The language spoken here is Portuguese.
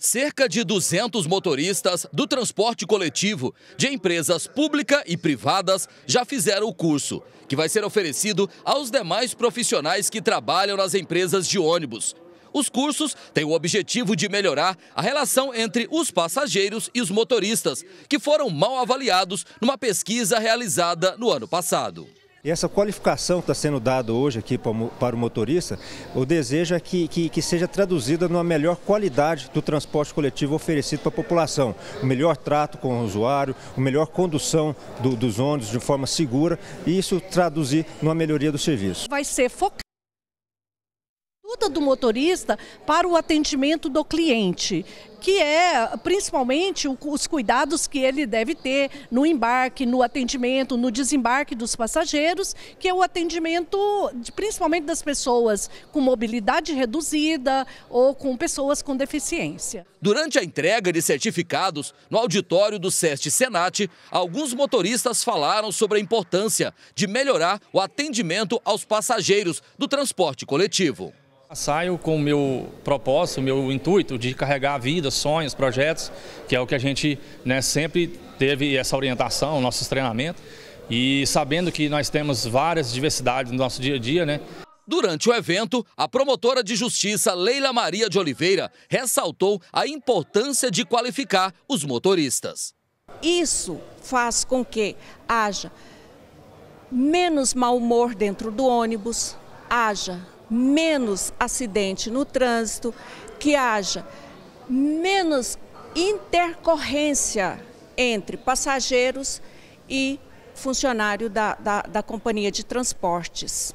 Cerca de 200 motoristas do transporte coletivo de empresas públicas e privadas já fizeram o curso, que vai ser oferecido aos demais profissionais que trabalham nas empresas de ônibus. Os cursos têm o objetivo de melhorar a relação entre os passageiros e os motoristas, que foram mal avaliados numa pesquisa realizada no ano passado. E essa qualificação que está sendo dada hoje aqui para o motorista, o desejo é que, que, que, seja traduzida numa melhor qualidade do transporte coletivo oferecido para a população. O melhor trato com o usuário, a melhor condução do, dos ônibus de forma segura e isso traduzir numa melhoria do serviço. Vai ser focado ajuda do motorista para o atendimento do cliente que é principalmente os cuidados que ele deve ter no embarque, no atendimento, no desembarque dos passageiros, que é o atendimento principalmente das pessoas com mobilidade reduzida ou com pessoas com deficiência. Durante a entrega de certificados no auditório do SEST Senat, alguns motoristas falaram sobre a importância de melhorar o atendimento aos passageiros do transporte coletivo. Saio com o meu propósito, o meu intuito de carregar a vida, sonhos, projetos, que é o que a gente né, sempre teve essa orientação, nossos treinamentos, e sabendo que nós temos várias diversidades no nosso dia a dia, né? Durante o evento, a promotora de justiça Leila Maria de Oliveira ressaltou a importância de qualificar os motoristas. Isso faz com que haja menos mau humor dentro do ônibus, haja menos acidente no trânsito, que haja menos intercorrência entre passageiros e funcionário da, da, da companhia de transportes.